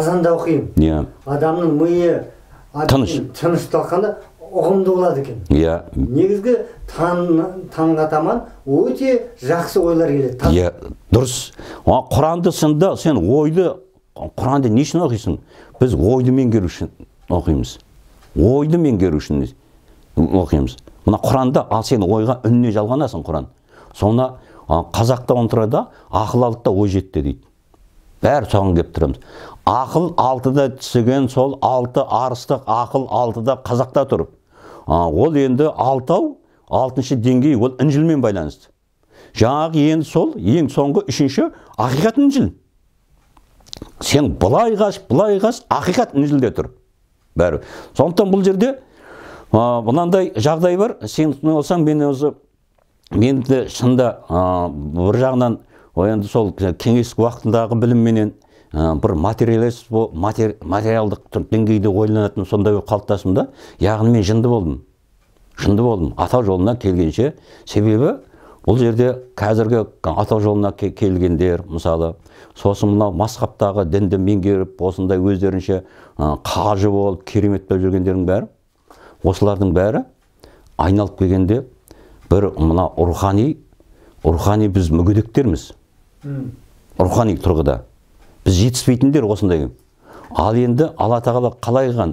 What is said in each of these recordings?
азанда оқимын иә адамның миы тыныш тыныш ұғымды болады екен иә негізгі таңға таман өте жақсы ойлар келеді иә дұрыс құранды сында, сен ойды, құранды не үшін оқисың біз ойды меңгеру үшін оқимыз ойды меңгеру үшін оқимыз мына құранда ал сен ойға үніне жалғанасың құран соны қазақта онтырада ақылалықта ой жетті дейді бәрі соған келіп тұрамыз ақыл алтыда түсіген сол алты арыстық ақыл алтыда қазақта тұр а, ол енді алтау алтыншы деңгей ол інжілмен байланысты жаңағы енді сол ең соңғы үшінші ақиқат інжіл сен былай қаш былай қаш ақиқат інжілде тұр бәрі сондықтан бұл жерде мынандай жағдай бар сен болсаң мен өзі мен де шынында бір жағынан енді сол кеңестік уақытындағы білімменен Ә, бір материалист матер, материалдық деңгейде ойланатын сондай бір қалыптастым да яғни мен жынды болдым жынды болдым ата жолына келгенше себебі бұл жерде қазіргі ата жолына келгендер мысалы сосын мынау масхабтағы дінді меңгеріп осындай өздерінше қажы болып керемет болып жүргендердің бәрі осылардың бәрі айналып келгенде бір мына рухани рухани біз мүгедектерміз рухани тұрғыда біз жетіспейтіндер осындай ал енді алла тағала қалай қылған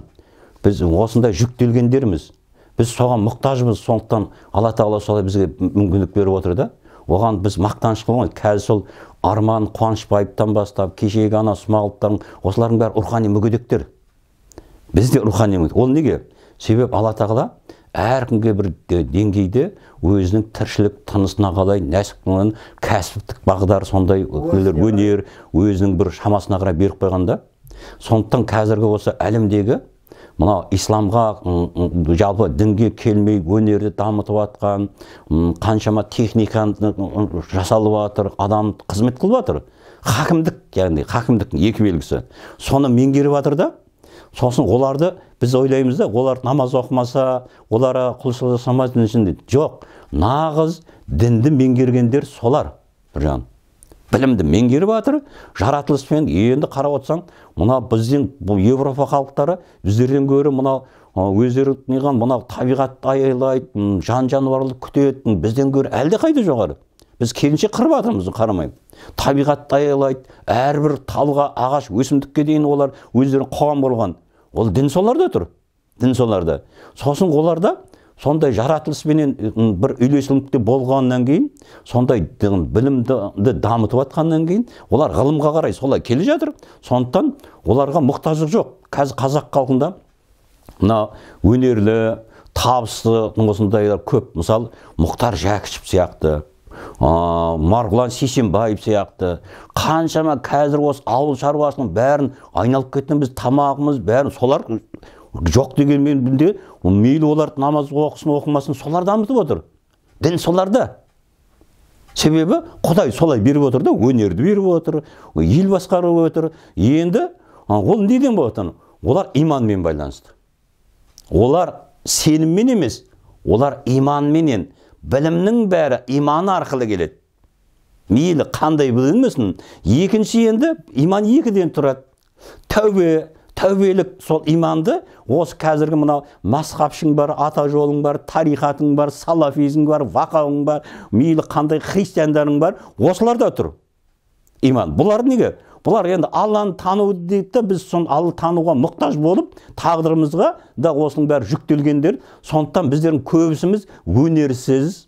біз осындай жүктелгендерміз біз соған мұқтажбыз сондықтан алла тағала солай бізге мүмкіндік беріп отыр да оған біз мақтаныш қылмай қазір сол арман қуанышбаевтан бастап кешегі ана смағұловтардың осылардың бәрі рухани мүгедектер Бізде де рухани ол неге себебі алла тағала әркімге бір деңгейде өзінің тіршілік тынысына қалай нәсіптің кәсіптік бағдар сондай өнер өнер өзінің бір шамасына қарай беріп қойған да сондықтан қазіргі осы әлемдегі мынау исламға жалпы дінге келмей өнерді дамытып жатқан қаншама техниканы жасалып жатыр адам қызмет қылып жатыр хакімдік яғни хакімдіктің екі белгісі соны меңгеріп жатыр да сосын оларды біз ойлаймыз да олар намаз оқымаса олар құлшылық жасамас дін үшін жоқ нағыз дінді меңгергендер солар біржан білімді меңгеріп жатыр жаратылыспен енді қарап отырсаң мына біздің бұл еуропа халықтары біздерден гөрі мынау өздері неған мынау табиғатты аялайды жан жануарлы күтеді бізден гөрі әлдеқайда жоғары біз келіншек қырып жатырмыз қарамай табиғатты аялайды әрбір талға ағаш өсімдікке дейін олар өздерін қоғам болған ол дін соларда тұр дін соларда сосын оларда сондай жаратылыспенен бір үйлесімдікте болғаннан кейін сондай білімді дамытып жатқаннан кейін олар ғылымға қарай солай келе жатыр сондықтан оларға мұқтаждық жоқ қазір қазақ халқында мына өнерлі табысты осындайлар көп мысалы мұхтар жәкішев сияқты ә, марғұлан сейсенбаев сияқты қаншама қазір осы ауыл шаруасының бәрін айналып кеткен біз тамағымыз бәрін солар жоқ дегенмен білде мейлі олар намаз оқысын оқымасын солар дамытып отыр дін соларда себебі құдай солай беріп отыр да өнерді беріп отыр ел басқарып отыр енді ол неден болып олар иманмен байланысты олар сеніммен емес олар иманменен білімнің бәрі Иман арқылы келеді мейлі қандай білінмесін екінші енді иман екіден тұрады тәубе тәубелік сол иманды осы қазіргі мынау масхабшың бар ата жолың бар тарихатың бар салафизің бар вақауың бар мейлі қандай христиандарың бар осыларда тұр иман бұлар неге бұлар енді алланы тану дейді да біз соны алла тануға мұқтаж болып тағдырымызға да осының бәрі жүктелгендер сондықтан біздердің көбісіміз өнерсіз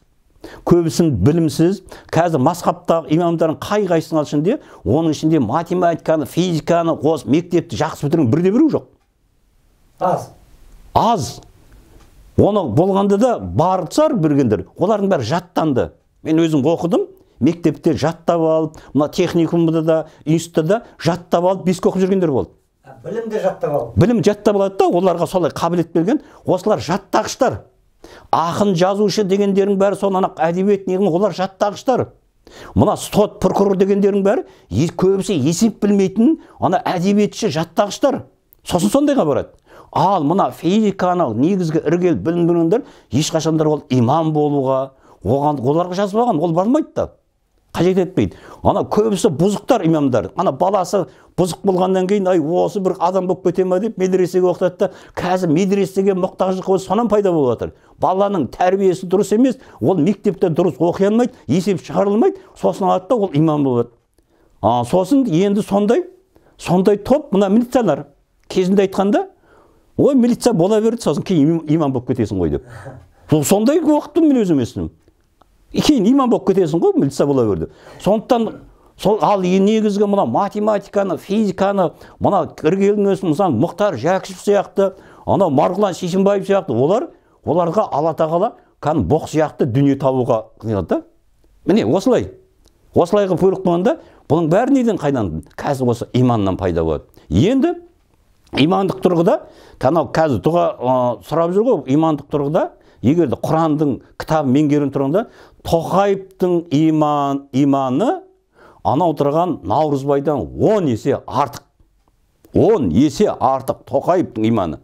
көбісін білімсіз қазір масхабтағы имамдардың қай қайсысының ішінде оның ішінде математиканы физиканы қосып мектепті жақсы бітірген бірде біреу жоқ аз аз оны болғанда да барыпсар бергендер олардың бәрі жаттанды мен өзім оқыдым мектепте жаттап алып мына техникумда да институтта да жаттап алып беске оқып жүргендер болды білімді жаттап алып білім жаттап алады да оларға солай қабілет берген осылар жаттағыштар ақын жазушы дегендердің бәрі сол ана әдебиет неғым олар жаттағыштар мына сот прокурор дегендердің бәрі көбісі есеп білмейтін ана әдебиетші жаттағыштар сосын сондайға барады ал мына физиканы негізгі іргелі білім білгендер ешқашандар ол имам болуға оған оларға жазбаған ол бармайды да қажет етпейді ана көбісі бұзықтар имамдар ана баласы бұзық болғаннан кейін ай осы бір адам болып кете ма деп медресеге оқытады да қазір медресеге мұқтаждық ол содан пайда болып жатыр баланың тәрбиесі дұрыс емес ол мектепте дұрыс оқи алмайды есеп шығарылмайды сосын алады да ол имам болады а, сосын енді сондай сондай топ мына милициялар кезінде айтқанда ой милиция бола берді сосын кейін имам болып кетесің ғой деп сондай оқыттым мен өзім естідім кейін имам болып кетесің ғой мілса бола берді сондықтан сол ал негізгі мына математиканы физиканы мына іргелі мысалы мұхтар жәкішев сияқты анау марғұлан сейсенбаев сияқты олар оларға алла тағала кәдімгі боқ сияқты дүние табуға қиылады да міне осылай осылай қылып бұйрық қойғанда бұның бәрі неден қайдан қазір осы иманнан пайда болады енді имандық тұрғыда анау қазір дұға ә, сұрап жүр ғой имандық тұрғыда егер де құрандың кітабын меңгеру тұрғыда тоқаевтың иман, иманы ана отырған наурызбайдан 10 есе артық 10 есе артық тоқаевтың иманы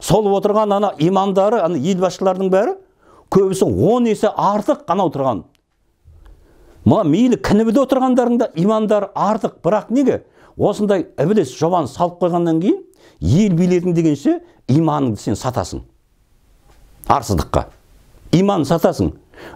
сол отырған ана имандары ана елбасшылардың бәрі көбісі 10 есе артық қана отырған. мына мейлі кінібіде отырғандардың да имандары артық бірақ неге осындай ібіліс жобаны салып қойғаннан кейін ел билетің дегенше иманыңды сен сатасың арсыздыққа иман сатасың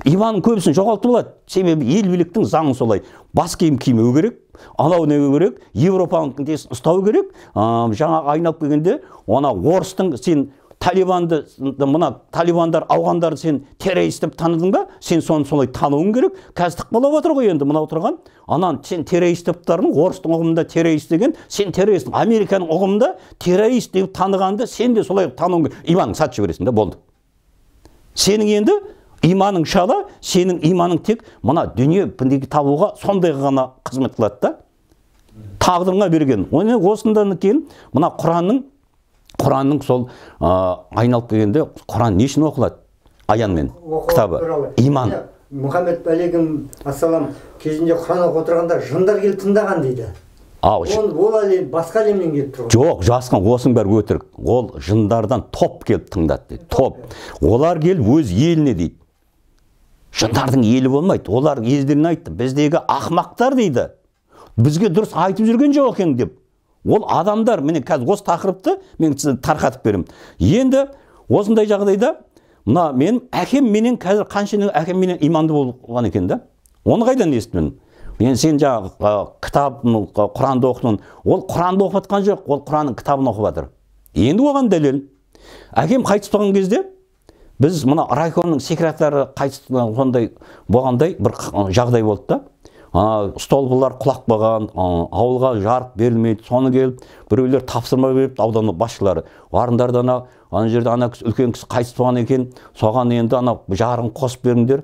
иманның көбісін жоғалтып алады себебі ел биліктің заңы солай бас киім кимеу керек анау не керек европаның несін ұстау керек ә, жаңа айналып келгенде ана орыстың сен талибанды мына талибандар ауғандарды сен террорист деп таныдың ба сен соны солай тануың керек қазір болып жатыр ғой енді мынау тұрған анан сен террорист деп тұрдың орыстың ұғымында террорист деген сен террорист американың ұғымында террорист деп танығанды сен де солай тануың керек иманыңды сатып жібересің да болды сенің енді иманың шалы сенің иманың тек мына дүние табуға сондай ғана қызмет қылады да тағдырыңа берген оны осындан кейін мына құранның құранның сол ә, айналып келгенде құран не үшін оқылады аянмен кітабы иман иә, мұхаммед алейкум ассалам кезінде құран оқып отырғанда жындар келіп тыңдаған дейді ол әлем басқа әлемнен келіп тұр жоқ жасқан осының бәрі өтірік ол жындардан топ келіп тыңдады дейді топ иә. олар келіп өз еліне дейді жындардың елі болмайды олар елдеріне айтты. біздегі ақмақтар дейді бізге дұрыс айтып жүрген жоқ екен деп ол адамдар міне қазір осы тақырыпты мен сізді тарқатып беремін енді осындай жағдайда мына мен әкем менен қазір қанша әкем менен иманды болған екен да оны қайдан естідім мен сен жаңағы кітап құранды оқыдың ол құранды оқып жатқан жоқ ол құранның кітабын оқып жатыр енді оған дәлел әкем қайтыс болған кезде біз мына райкомның секретары қайтыс сондай болғандай бір жағдай болды да столбылар құлақ қалған ауылға жарық берілмейді соны келіп біреулер тапсырма беріпті аудан басшылары барыңдар да ана жерде ана үлкен кісі қайтыс болған екен соған енді ана жарығын қосып беріңдер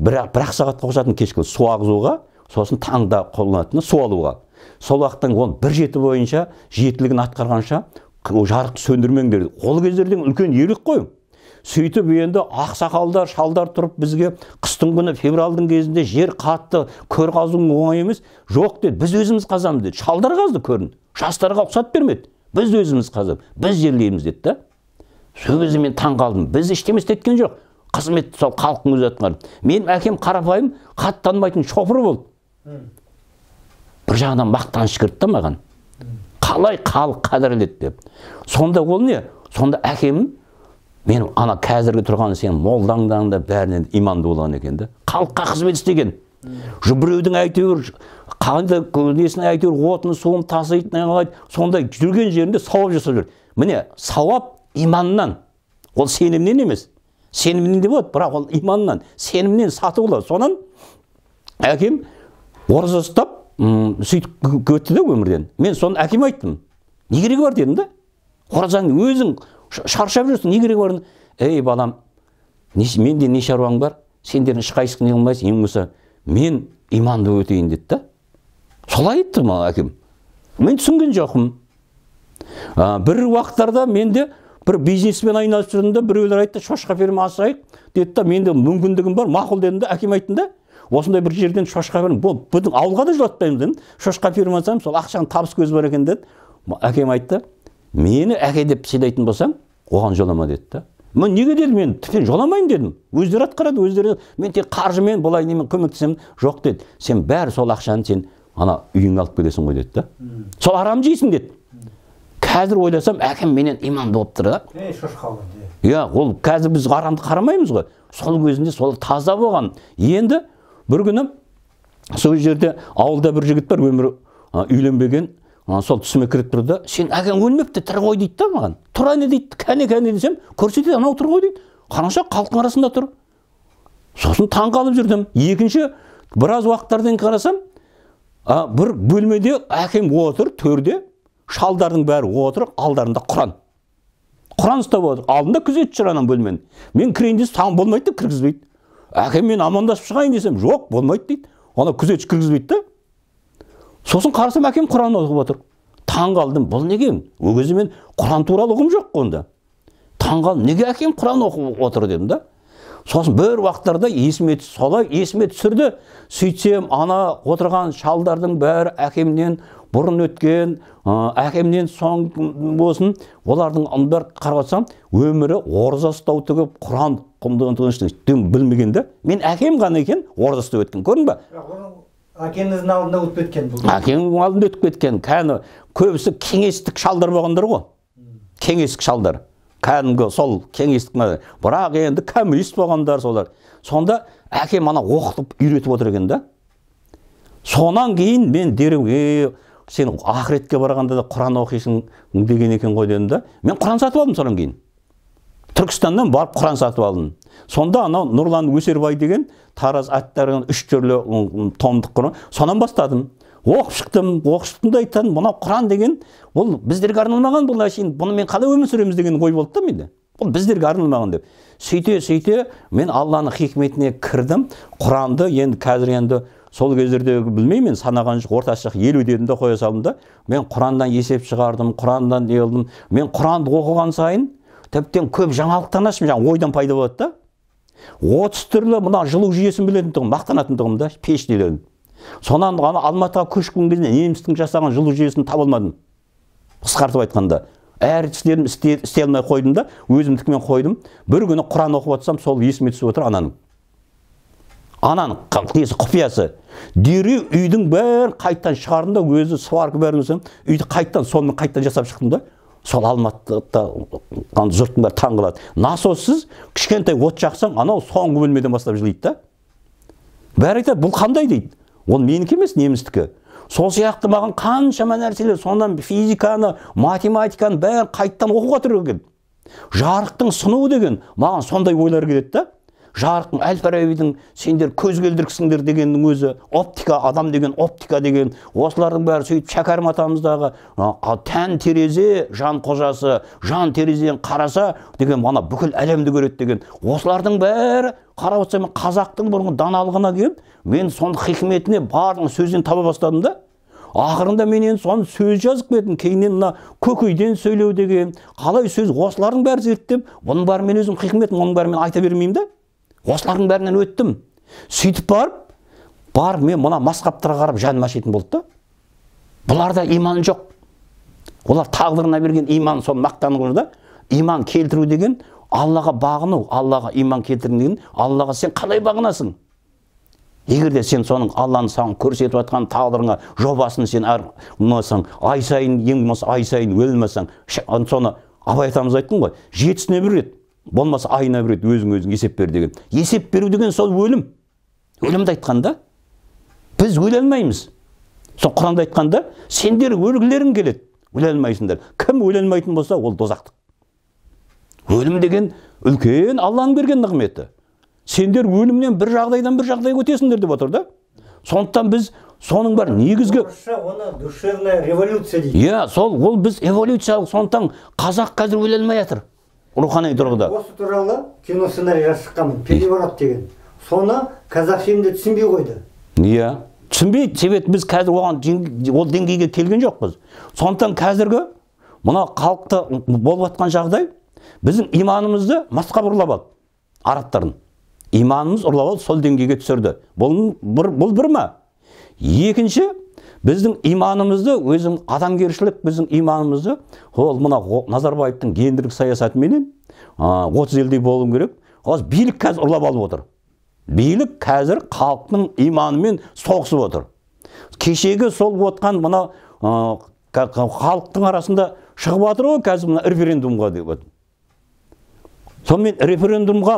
бір, бір ақ сағатқа қосатын кешкі су ағызуға сосын таңда қолданатыны су алуға сол уақыттан ол бір жеті бойынша жетілігін атқарғанша жарықты сөндірмеңдер ол кездерден үлкен ерлік қой сөйтіп енді ақсақалдар шалдар тұрып бізге қыстың күні февральдың кезінде жер қатты көр қазу оңай емес жоқ деді біз өзіміз қазамыз деді шалдар қазды көрін жастарға рұқсат бермеді біз өзіміз қазып біз жерлейміз деді да сол кезде мен таң қалдым біз ештеңе істеткен жоқ қызмет сол халықтың өзі атқарып менің әкем қарапайым қатты танымайтын шопыр болды бір жағынан мақтаныш кірді да маған қалай халық қадірледі деп сонда ол не сонда әкем мен ана қазіргі тұрған сен молдаңдан да бәрінен иманды болған екен да халыққа қызмет істеген біреудің әйтеуір қанды несін әйтеуір отын суын тасиды айналайды сондай жүрген жерінде сауап жасап жүр міне сауап иманнан ол сенімнен емес сенімнен де болады бірақ ол иманнан сенімнен сатып алады сонан әкем ораза ұстап сөйтіп өтті да өмірден мен соны әкеме айттым не керегі бар дедім да қорасаң өзің шаршап жүрсің не керегі бар ей балам менде не шаруаң бар сендердің шықайсың не қылмайсың ең болмаса мен иманды өтейін деді да солай айтты маған әкем мен түсінген жоқпын а, бір уақыттарда менде бір бизнеспен айналысып жүрдім да біреулер айтты шошқа ферма ашайық деді да менде мүмкіндігім бар мақұл дедім де, әкем айтты да осындай бір жерден шошқа ферма бұл біздің ауылға да жылатпаймыз дедім шошқа ферма ашсам сол ақшаның табыс көзі бар екен деді әкем айтты мені әке деп сыйлайтын болсаң оған жолама деді да мен неге дедім мен тіптен жоламаймын дедім өздері атқарады өздері мен тек қаржымен былай немен көмектесемін жоқ деді сен бәрі сол ақшаны сен ана үйіңе алып келесің ғой деді да сол арам жейсің деді қазір ойласам әкем менен иман болып тұр да иә ол қазір біз арамды қарамаймыз ғой сол кезінде сол таза болған енді бір күні сол жерде ауылда бір жігіт бар өмірі үйленбеген сол түсіме кіріп тұрды да сен әкең өлмепті тірі ғой дейді да маған тұр әне дейді кәне кәне десем көрсетеді анау тұр ғой дейді қараңша халықтың арасында тұр сосын таңқалып жүрдім екінші біраз уақыттардан кейін қарасам а, бір бөлмеде әкем отыр төрде шалдардың бәрі отыр алдарында құран құран ұстап отыр алдында күзетші жүр ана бөлмені мен кірейін десем саған болмайды деп кіргізбейді әкеммен амандасып шығайын десем жоқ болмайды дейді ана күзетші кіргізбейді да сосын қарасам әкем құран оқып отыр таң қалдым бұл неге ол кезде мен құран туралы ұғым жоқ қой онда таң қалдым неге әкем құран оқып отыр дедім да сосын бір уақыттарда есіме солай есіме түсірді сөйтсем ана отырған шалдардың бәрі әкемнен бұрын өткен әкемнен соң болсын олардың бәрі қарап өмірі ораза ұстау түгіп, құран білмеген да мен әкем ғана екен ораза ұстап өткен көрдің ба әкеңіздің алдында өтіп кеткен бұл әкеңнің алдында өтіп кеткен кәні көбісі кеңестік шалдар болғандар ғой кеңестік шалдар кәдімгі сол кеңестік бірақ енді коммунист болғандар солар сонда әкем ана оқытып үйретіп отыр екен да сонан кейін мен дереу е сен ақыретке барғанда да құран оқисың деген екен ғой дедім да мен құран сатып алдым содан кейін түркістаннан барып құран сатып алдым сонда анау нұрлан өсербай деген тараз аттарын үш түрлі томдық сонан бастадым оқып шықтым оқып шықтым да мынау құран деген ол біздерге арналмаған бұл әшейін бұнымен қалай өмір сүреміз деген ой болды да менде бұл біздерге арналмаған деп сөйте сөйте мен алланың хикметіне кірдім құранды енді қазір енді сол кездерде білмеймін мен санаған жоқ орташа елу дедім де қоя салдым да мен құрандан есеп шығардым құрандан не мен құранды оқыған сайын тіптен көп жаңалықтан аштым жаңағы ойдан пайда болады да отыз түрлі мына жылу жүйесін білетін тұғым мақтанатын тұғым да пештелерін сонан ғана алматыға көшкен кезде немістің жасаған жылу жүйесін таба алмадым қысқартып айтқанда әр істерім істей, алмай қойдым да өзімдікімен қойдым бір күні құран оқып жатсам сол есіме түсіп отыр ананың ананың несі құпиясы дереу үйдің бәрін қайттан шығардым да өзі сварка бәрін үйді қайттан сонымен қайттан жасап шықтым да сол алматыда жұрттың бәрі қалады насоссыз кішкентай от жақсаң анау соңғы бөлмеден бастап жылиды да бәрі айтады бұл қандай дейді ол менікі емес немістікі сол сияқты маған қаншама нәрселер сонан физиканы математиканы бәрін қайттан оқуға керек жарықтың сынуы деген маған сондай ойлар келеді да жарықтың әл фарабидің сендер көз келдіргісіңдер дегеннің өзі оптика адам деген оптика деген осылардың бәрі сөйтіп шәкәрім атамыздағы тән терезе жан қожасы жан терезеден қараса деген мана бүкіл әлемді көреді деген осылардың бәрі қарап отырсам қазақтың бұрынғы даналығына келіп мен соның хикметіне барлығын сөзден таба бастадым да ақырында мен енді соны сөз жазып кеттім кейіннен мына көкейден сөйлеу деген қалай сөз осылардың бәрін зерттеп бұның бәрін мен өзім хикметім оның бәрін мен айта бермеймін да осылардың бәрінен өттім сөйтіп барып бар мен мына масқаптарға қарап жаным ашитын болды да бұларда иман жоқ олар тағдырына берген иман соны мақтанып да иман келтіру деген аллаға бағыну аллаға иман келтіру деген аллаға сен қалай бағынасың егер де сен соның алланың саған көрсетіп жатқан тағдырыңа жобасын сен ұнасаң ай сайын ең болмаса ай сайын өлмесең соны абай атамыз ғой жетісіне бір болмаса айына бір рет өзің өзің есеп бер деген есеп беру деген сол өлім өлімді айтқанда біз өле алмаймыз сол құранда айтқанда сендер өлгілерің келеді өле алмайсыңдар кім өле алмайтын болса ол тозақтық өлім деген үлкен алланың берген нығметі сендер өлімнен бір жағдайдан бір жағдайға өтесіңдер деп отыр да сондықтан біз соның бар негізгі оны душевная революция дейді иә сол ол біз эволюциялық сондықтан қазақ қазір өле алмай жатыр рухани тұрғыда осы туралы кино жазып шыққан переворот деген соны қазақфильмде түсінбей қойды иә түсінбейді себебі біз қазір оған ол деңгейге келген жоқпыз сондықтан қазіргі мына халықта болып жатқан жағдай біздің иманымызды масқа ұрлап алды арабтардың иманымыз ұрлап алды сол деңгейге түсірді бұл бұл бір ма екінші біздің иманымызды өзім адамгершілік біздің иманымызды ол мына назарбаевтың гендерлік саясатыменен отыз елдей болу керек осы билік қазір ұрлап алып отыр билік қазір халықтың иманымен соғысып отыр кешегі сол отқан мына халықтың арасында шығып жатыр ғой қазір мына референдумға деп сонымен референдумға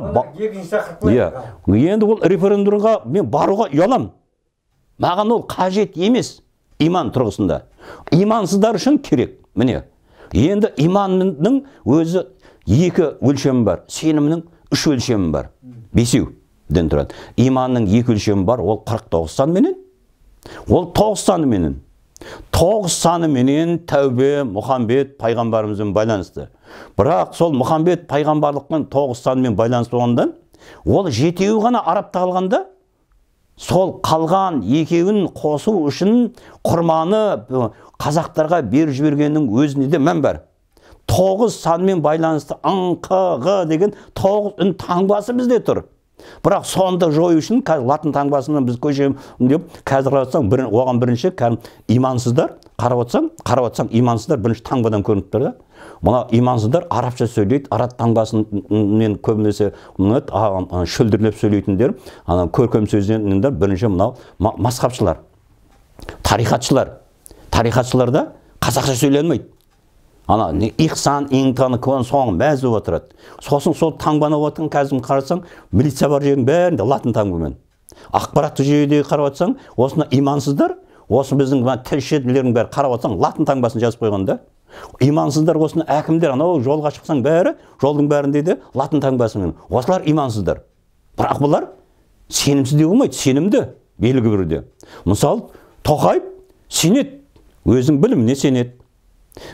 иә енді ол референдумға мен баруға ұяламын маған ол қажет емес иман тұрғысында имансыздар үшін керек міне енді иманның өзі екі өлшемі бар сенімнің үш өлшемі бар бесеуден тұрады иманның екі өлшемі бар ол қырық тоғыз санменен ол тоғыз саныменен тоғыз саныменен тәубе Мұхамбет пайғамбарымызбен байланысты бірақ сол мұхамбет пайғамбарлықпен тоғыз санымен байланысты болғандан ол жетеуі ғана арабта қалғанда сол қалған екеуін қосу үшін құрманы қазақтарға беріп жібергеннің өзіне де мән бар тоғыз санмен байланысты ң деген тоғыз үн таңбасы бізде тұр бірақ соны жою үшін қазір латын таңбасынан біз көшеміз деп қазір қарап бір, оған бірінші кәдімгі имансыздар қарап отырсаң қарап отырсаң имансыздар бірінші таңбадан көрініп тұр да мына имансыздар арабша сөйлейді араб таңбасымен көбінесе шөлдірлеп сөйлейтіндер ана көркем сөздер бірінші мынау масхабшылар тарихатшылар тарихатшыларда қазақша сөйленмейді ана ихсан интаны кван соң мәз болып отырады сосын сол таңбаны отырған қазір қарасаң милиция бар жердің бәрінде латын таңбамен ақпараттық жүйеде қарап отырсаң осына имансыздар осы біздің мына тілшілердің бәрі қарап отырсаң латын таңбасын жазып қойған да имансыздар осыны әкімдер анау жолға шықсаң бәрі жолдың бәрін дейді латын таңбасымен осылар имансыздар бірақ бұлар сенімсіз деуге болмайды сенімді белгі бірде. мысалы тоқаев сенеді өзің біліміне сенеді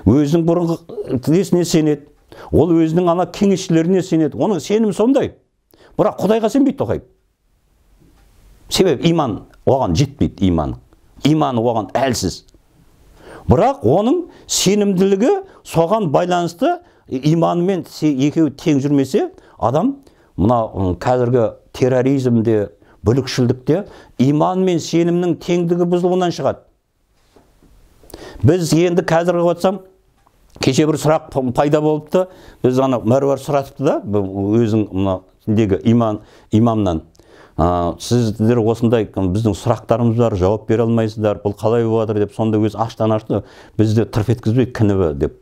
өзің бұрынғы несіне сенеді ол өзінің ана кеңесшілеріне сенеді оның сенімі сондай бірақ құдайға сенбейді тоқаев себебі иман оған жетпейді иман иманы оған әлсіз бірақ оның сенімділігі соған байланысты иманымен екеуі тең жүрмесе адам мына қазіргі терроризмде бүлікшілдікте иман мен сенімнің теңдігі бұзылуынан шығады біз енді қазір отсам, кеше бір сұрақ пайда болыпты біз ана мәруар сұратыпты да өзің мына иман имамнан ә, сіздер осындай біздің сұрақтарымыз бар жауап бере алмайсыздар бұл қалай болып жатыр деп сонда өзі аштан ашты бізді тырп еткізбей кінібі деп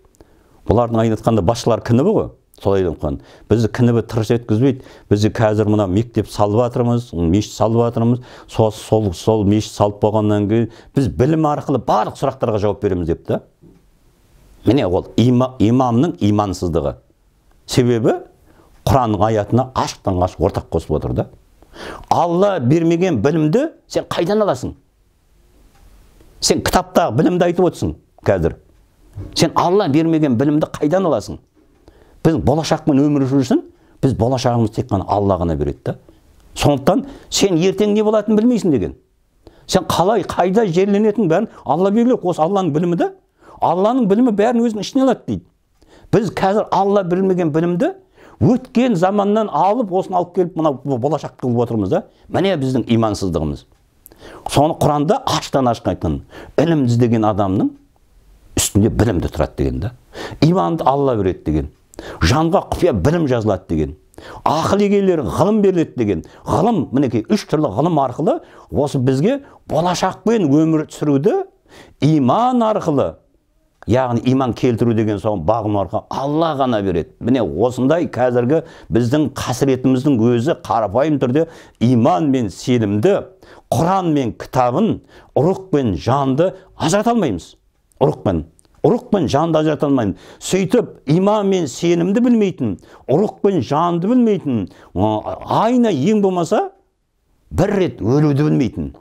бұлардың жатқанда басшылар кінібі ғой солай деп бізді кінібі тырс еткізбейді бізде қазір мына мектеп салып жатырмыз мешіт салып жатырмыз сол сол сол мешіт салып болғаннан кейін біз білім арқылы барлық сұрақтарға жауап береміз деп та міне ол има, имамның имансыздығы себебі құран аятына ашықтан ашық ортақ қосып отыр да алла бермеген білімді сен қайдан аласың сен кітаптағы білімді айтып отырсың қазір сен алла бермеген білімді қайдан аласың біз болашақпен өмір сүру үшін біз болашағымыз тек қана алла ғана береді да сондықтан сен ертең не болатынын білмейсің деген сен қалай қайда жерленетінін бәрін алла белгілеп осы алланың білімі да алланың білімі бәрін өзінің ішіне алады дейді біз қазір алла білмеген білімді өткен заманнан алып осын алып келіп мына болашақ қылып отырмыз да міне біздің имансыздығымыз соны құранда аштан ашық айтқан ілім іздеген адамның үстінде білім тұрады деген да иманды алла береді деген жанға құпия білім жазылады деген ақыл егелері ғылым беріледі деген ғылым мінекей үш түрлі ғылым арқылы осы бізге болашақпен өмір сүруді иман арқылы яғни иман келтіру деген соң бағым арқа алла ғана береді міне осындай қазіргі біздің қасіретіміздің өзі қарапайым түрде иман мен сенімді құран мен кітабын ұрық пен жанды ажырата алмаймыз ұрық пен ұрық пен жанды ажырата алмаймын сөйтіп иман мен сенімді білмейтін ұрық пен жанды білмейтін айына ең болмаса бір рет өлуді білмейтін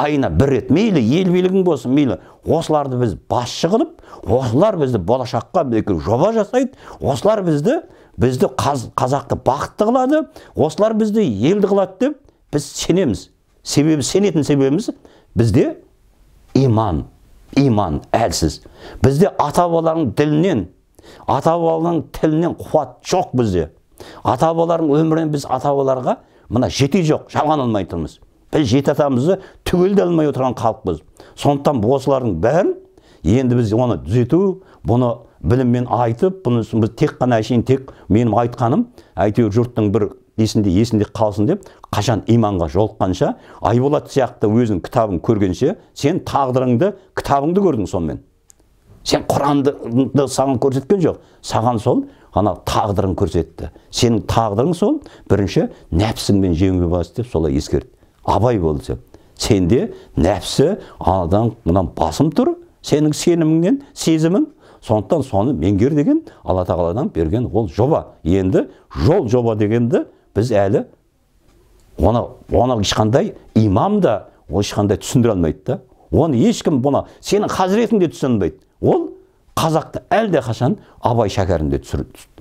айына бір рет мейлі ел билігің болсын мейлі осыларды біз басшы қылып осылар бізді болашаққа мінекей жоба жасайды осылар бізді бізді қазақты бақытты қылады осылар бізді елді қылады деп біз сенеміз себебі сенетін себебіміз бізде иман иман әлсіз бізде ата бабалардың ділінен ата бабаның тілінен қуат жоқ бізде ата бабалардың өмірінен біз ата бабаларға мына жете жоқ жалған алмай тұрмыз біз жеті атамызды де алмай отырған халықпыз сондықтан осылардың бәрін енді біз оны түзету бұны біліммен айтып бұны біз тек қана әшейін тек менің айтқаным әйтеуір жұрттың бір есінде есінде қалсын деп қашан иманға жолыққанша айболат сияқты өзінің кітабын көргенше сен тағдырыңды кітабыңды көрдің сонымен сен құранды саған көрсеткен жоқ саған сол ана тағдырын көрсетті сенің тағдырың сол бірінші нәпсіңмен жеңуге бас деп солай ескертті абай бол деп сенде нәпсі анадан мынан басым тұр сенің сенімінен, сезімің сондықтан соны меңгер деген алла тағаладан берген ол жоба енді жол жоба дегенді біз әлі оны, оны ешқандай имам да ешқандай түсіндіре алмайды да оны ешкім бұны сенің хазіретің де түсіне алмайды ол қазақты әлде қашан абай шәкәрінде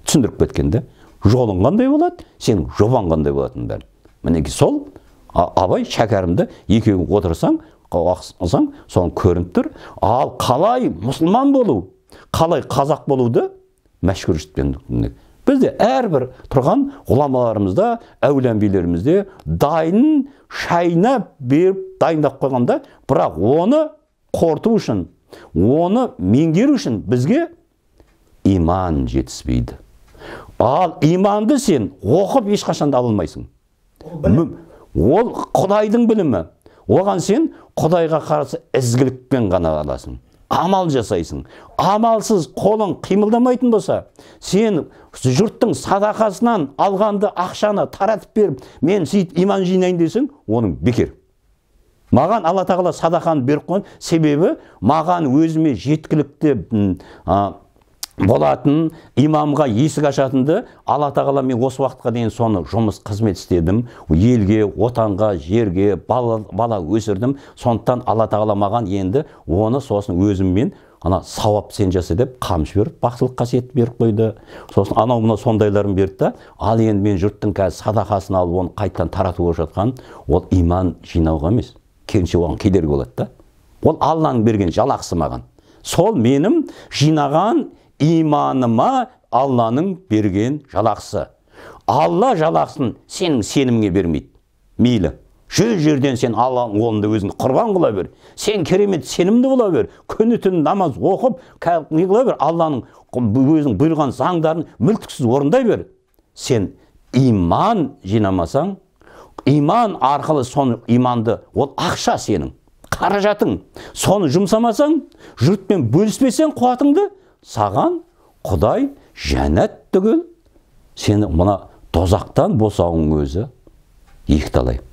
түсіндіріп кеткен да жолың қандай болады сенің жобаң қандай болатынын бәрін мінекей сол абай шәкәрімді екеуің отырсаң қақсаң соны көрініп тұр ал қалай мұсылман болу қалай қазақ болуды мәшһүр жұртпен бізде әрбір тұрған ғұламаларымызда билерімізде дайын шайнап беріп дайындап қойғанда бірақ оны қорту үшін оны меңгеру үшін бізге иман жетіспейді ал иманды сен оқып ешқашан да ала алмайсың ол құдайдың білімі оған сен құдайға қарсы ізгілікпен ғана аласың амал жасайсың амалсыз қолың қимылдамайтын болса сен жұрттың садақасынан алғанды ақшаны таратып беріп мен сөйтіп иман жинайын десең оның бекер маған алла тағала садақаны беріп қойған себебі маған өзіме жеткілікті болатын имамға есік ашатынды алла тағала мен осы уақытқа дейін соны жұмыс қызмет істедім елге отанға жерге бала, бала өсірдім сондықтан алла тағала маған енді оны сосын өзіммен ана сауап сен жаса деп қамшы беріп бақсылық қасиет беріп қойды сосын анау мынау сондайларын берді да ал енді мен жұрттың қазір садақасын алып оны қайтадан таратып жатқан ол иман жинауға емес керісінше оған кедергі болады да ол алланың берген жалақысы маған сол менің жинаған иманыма алланың берген жалақсы. алла жалақсын сенің сеніміңе бермейді мейлі жүз жерден сен алланың қолында өзіңді құрбан қыла бер сен керемет сенімді бола бер күні түні намаз оқып не қыла бер алланың өзінің бұйырған заңдарын мүлтіксіз орындай бер сен иман жинамасаң иман арқылы соны иманды ол ақша сенің қаражатың соны жұмсамасаң жұртпен бөліспесең қуатыңды саған құдай жәннат түгіл сені мына тозақтан босауың өзі екіталай